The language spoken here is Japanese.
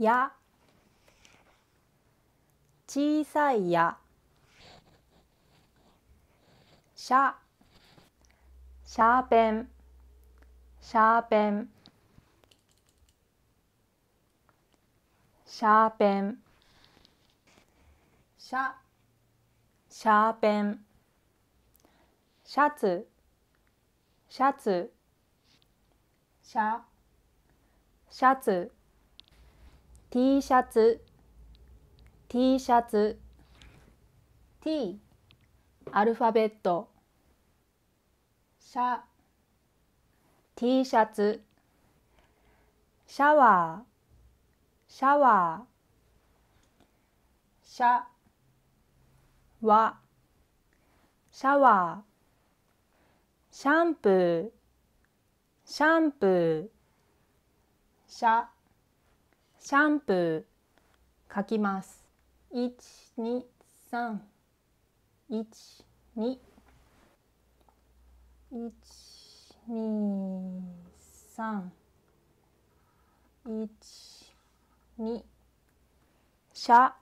や小さいやしゃシャーペンシャーペンシャーペンシャシャーペンシャツシャツシャシャツ T シャツ T シャツ T アルファベットシャ T シャツシャワーシャワーシャワシャワーシャンプーシャンプーシャシャンプー書きます12312123シャ